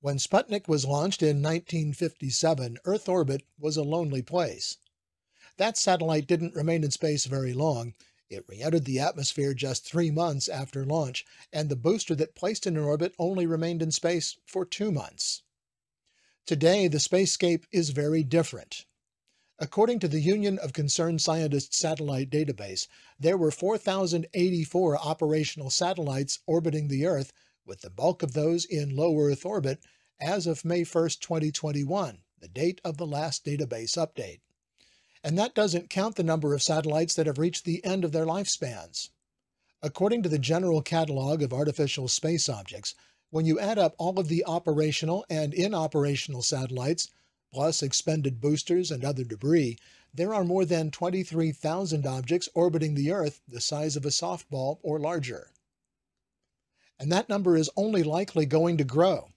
When Sputnik was launched in 1957, Earth orbit was a lonely place. That satellite didn't remain in space very long. It re entered the atmosphere just three months after launch, and the booster that placed it in orbit only remained in space for two months. Today, the spacescape is very different. According to the Union of Concerned Scientists Satellite Database, there were 4,084 operational satellites orbiting the Earth with the bulk of those in low Earth orbit as of May 1, 2021, the date of the last database update. And that doesn't count the number of satellites that have reached the end of their lifespans. According to the General Catalog of Artificial Space Objects, when you add up all of the operational and inoperational satellites, plus expended boosters and other debris, there are more than 23,000 objects orbiting the Earth the size of a softball or larger and that number is only likely going to grow.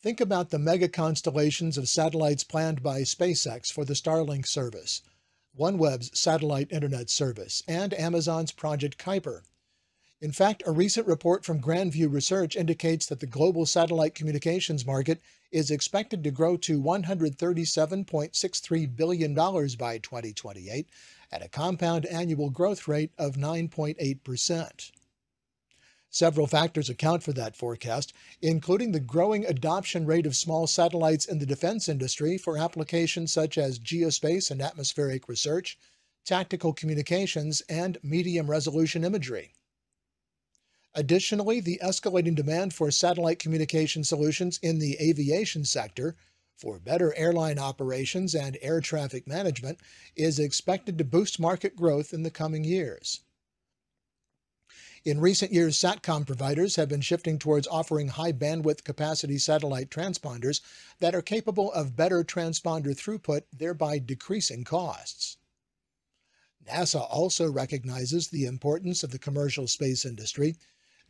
Think about the mega constellations of satellites planned by SpaceX for the Starlink service, OneWeb's satellite internet service, and Amazon's Project Kuiper. In fact, a recent report from Grandview Research indicates that the global satellite communications market is expected to grow to $137.63 billion by 2028 at a compound annual growth rate of 9.8%. Several factors account for that forecast, including the growing adoption rate of small satellites in the defense industry for applications such as geospace and atmospheric research, tactical communications, and medium resolution imagery. Additionally, the escalating demand for satellite communication solutions in the aviation sector for better airline operations and air traffic management is expected to boost market growth in the coming years. In recent years, SATCOM providers have been shifting towards offering high bandwidth capacity satellite transponders that are capable of better transponder throughput, thereby decreasing costs. NASA also recognizes the importance of the commercial space industry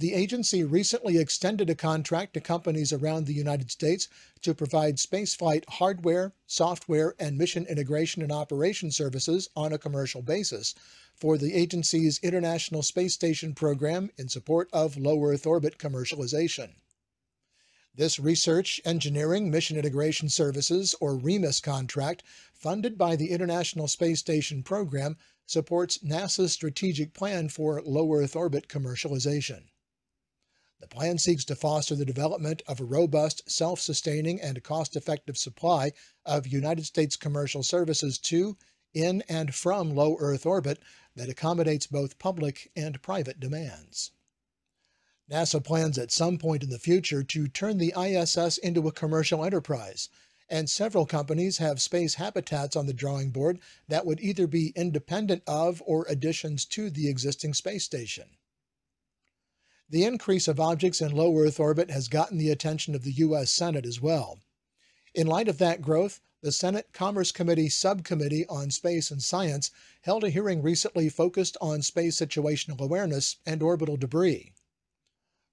the agency recently extended a contract to companies around the United States to provide spaceflight hardware, software, and mission integration and operation services on a commercial basis for the agency's International Space Station program in support of low Earth orbit commercialization. This Research, Engineering, Mission Integration Services, or REMUS contract, funded by the International Space Station program, supports NASA's strategic plan for low Earth orbit commercialization. The plan seeks to foster the development of a robust, self sustaining, and cost effective supply of United States commercial services to, in, and from low Earth orbit that accommodates both public and private demands. NASA plans at some point in the future to turn the ISS into a commercial enterprise, and several companies have space habitats on the drawing board that would either be independent of or additions to the existing space station the increase of objects in low Earth orbit has gotten the attention of the U.S. Senate as well. In light of that growth, the Senate Commerce Committee Subcommittee on Space and Science held a hearing recently focused on space situational awareness and orbital debris.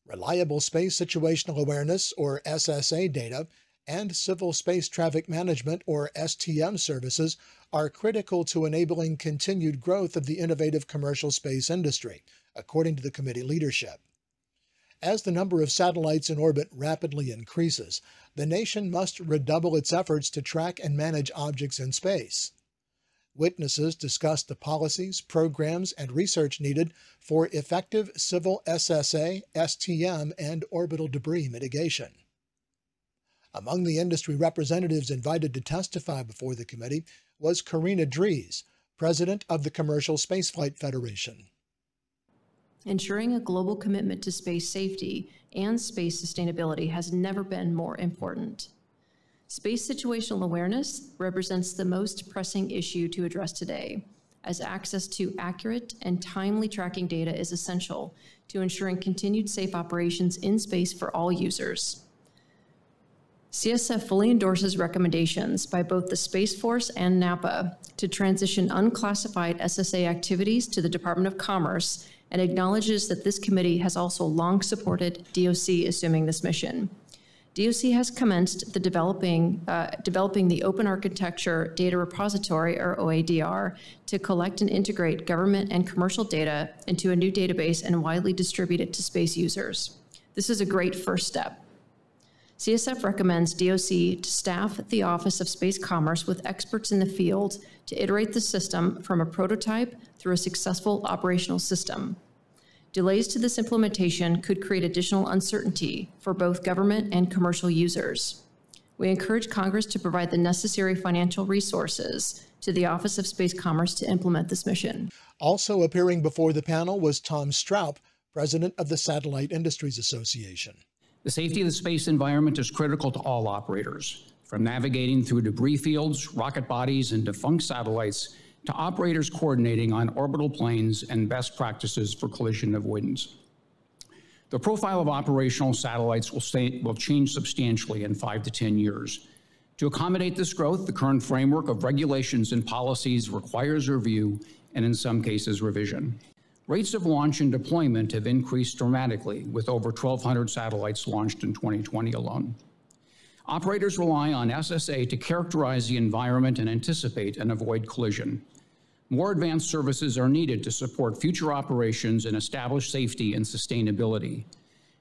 Reliable Space Situational Awareness, or SSA, data and Civil Space Traffic Management, or STM, services are critical to enabling continued growth of the innovative commercial space industry, according to the committee leadership. As the number of satellites in orbit rapidly increases, the nation must redouble its efforts to track and manage objects in space. Witnesses discussed the policies, programs, and research needed for effective civil SSA, STM, and orbital debris mitigation. Among the industry representatives invited to testify before the committee was Karina Dries, president of the Commercial Spaceflight Federation. Ensuring a global commitment to space safety and space sustainability has never been more important. Space situational awareness represents the most pressing issue to address today, as access to accurate and timely tracking data is essential to ensuring continued safe operations in space for all users. CSF fully endorses recommendations by both the Space Force and NAPA to transition unclassified SSA activities to the Department of Commerce and acknowledges that this committee has also long supported DOC assuming this mission. DOC has commenced the developing, uh, developing the Open Architecture Data Repository, or OADR, to collect and integrate government and commercial data into a new database and widely distribute it to space users. This is a great first step. CSF recommends DOC to staff the Office of Space Commerce with experts in the field to iterate the system from a prototype through a successful operational system delays to this implementation could create additional uncertainty for both government and commercial users. We encourage Congress to provide the necessary financial resources to the Office of Space Commerce to implement this mission. Also appearing before the panel was Tom Straub, president of the Satellite Industries Association. The safety of the space environment is critical to all operators, from navigating through debris fields, rocket bodies, and defunct satellites to operators coordinating on orbital planes and best practices for collision avoidance. The profile of operational satellites will, stay, will change substantially in five to 10 years. To accommodate this growth, the current framework of regulations and policies requires review and, in some cases, revision. Rates of launch and deployment have increased dramatically, with over 1,200 satellites launched in 2020 alone. Operators rely on SSA to characterize the environment and anticipate and avoid collision more advanced services are needed to support future operations and establish safety and sustainability.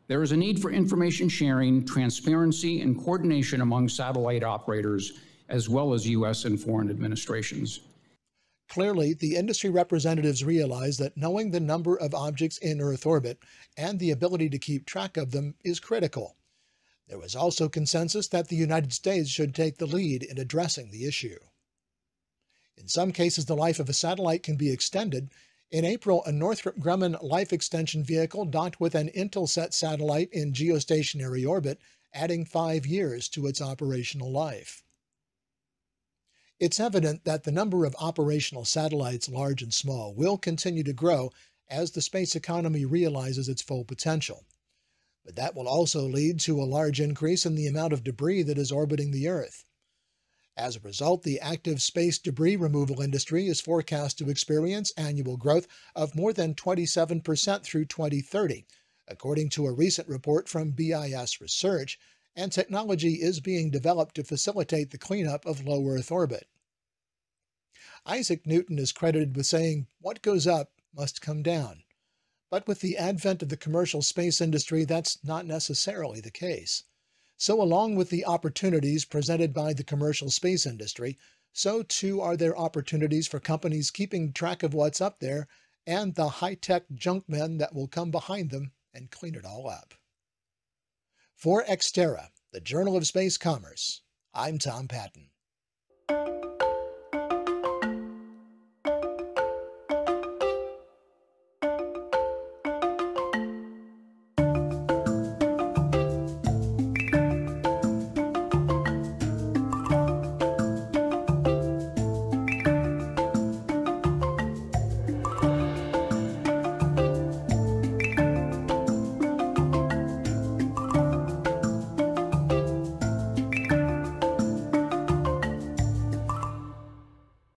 There is a need for information sharing, transparency, and coordination among satellite operators, as well as U.S. and foreign administrations. Clearly, the industry representatives realize that knowing the number of objects in Earth orbit and the ability to keep track of them is critical. There was also consensus that the United States should take the lead in addressing the issue. In some cases, the life of a satellite can be extended. In April, a Northrop Grumman life extension vehicle docked with an Intelsat satellite in geostationary orbit, adding five years to its operational life. It's evident that the number of operational satellites, large and small, will continue to grow as the space economy realizes its full potential. But that will also lead to a large increase in the amount of debris that is orbiting the Earth. As a result, the active space debris removal industry is forecast to experience annual growth of more than 27% through 2030, according to a recent report from BIS Research, and technology is being developed to facilitate the cleanup of low Earth orbit. Isaac Newton is credited with saying, What goes up must come down. But with the advent of the commercial space industry, that's not necessarily the case. So, along with the opportunities presented by the commercial space industry, so too are there opportunities for companies keeping track of what's up there and the high tech junkmen that will come behind them and clean it all up. For Xterra, the Journal of Space Commerce, I'm Tom Patton.